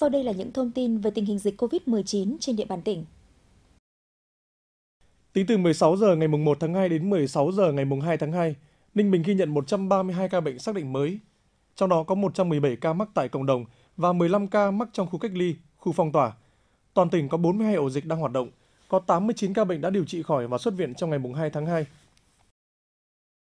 Sau đây là những thông tin về tình hình dịch COVID-19 trên địa bàn tỉnh. Tính từ 16 giờ ngày 1 tháng 2 đến 16 giờ ngày 2 tháng 2, Ninh Bình ghi nhận 132 ca bệnh xác định mới. Trong đó có 117 ca mắc tại cộng đồng và 15 ca mắc trong khu cách ly, khu phong tỏa. Toàn tỉnh có 42 ổ dịch đang hoạt động, có 89 ca bệnh đã điều trị khỏi và xuất viện trong ngày 2 tháng 2.